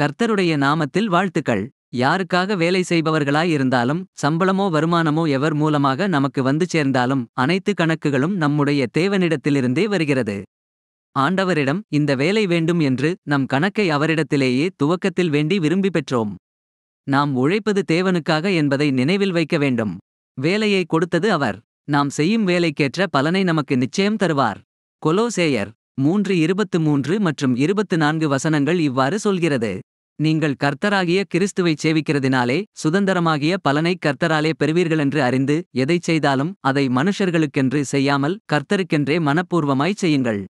கர்த்தருடைய நாமத்தில் வாழ்த்துக்கள் யாருக்காக வேலை செய்பவர்களாய் இருந்தாலும் சம்பளமோ வருமானமோ எவர் மூலமாக நமக்கு வந்து சேர்ந்தாலும் அனைத்து கணக்குகளும் நம்முடைய தேவனிடத்திலிருந்தே வருகிறது ஆண்டவரிடம் இந்த வேலை வேண்டும் என்று நம் கணக்கை அவரிடத்திலேயே துவக்கத்தில் வேண்டி விரும்பி பெற்றோம் நாம் உழைப்பது தேவனுக்காக என்பதை நினைவில் வைக்க வேண்டும் வேலையை கொடுத்தது அவர் நாம் செய்யும் வேலைக்கேற்ற பலனை நமக்கு நிச்சயம் தருவார் கொலோசேயர் மூன்று இருபத்து மூன்று மற்றும் இருபத்து நான்கு வசனங்கள் இவ்வாறு சொல்கிறது நீங்கள் கர்த்தராகிய கிறிஸ்துவைச் சேவிக்கிறதினாலே சுதந்திரமாகிய பலனை கர்த்தராலே பெறுவீர்களென்று அறிந்து எதைச் செய்தாலும் அதை மனுஷர்களுக்கென்று செய்யாமல் கர்த்தருக்கென்றே மனப்பூர்வமாய்ச் செய்யுங்கள்